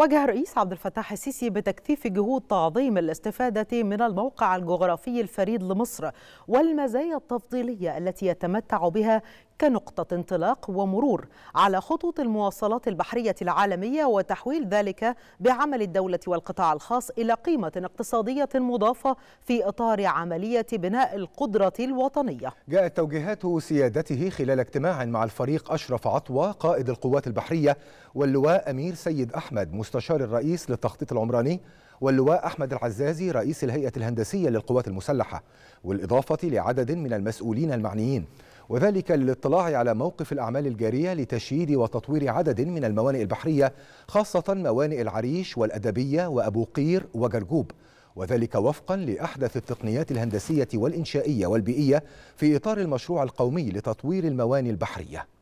وجه الرئيس عبد الفتاح السيسي بتكثيف جهود تعظيم الاستفادة من الموقع الجغرافي الفريد لمصر والمزايا التفضيلية التي يتمتع بها كنقطة انطلاق ومرور على خطوط المواصلات البحرية العالمية وتحويل ذلك بعمل الدولة والقطاع الخاص إلى قيمة اقتصادية مضافة في إطار عملية بناء القدرة الوطنية جاءت توجيهات سيادته خلال اجتماع مع الفريق أشرف عطوة قائد القوات البحرية واللواء أمير سيد أحمد مستشار الرئيس للتخطيط العمراني واللواء أحمد العزازي رئيس الهيئة الهندسية للقوات المسلحة والإضافة لعدد من المسؤولين المعنيين وذلك للاطلاع على موقف الأعمال الجارية لتشييد وتطوير عدد من الموانئ البحرية خاصة موانئ العريش والأدبية وأبو قير وجرجوب وذلك وفقا لأحدث التقنيات الهندسية والإنشائية والبيئية في إطار المشروع القومي لتطوير الموانئ البحرية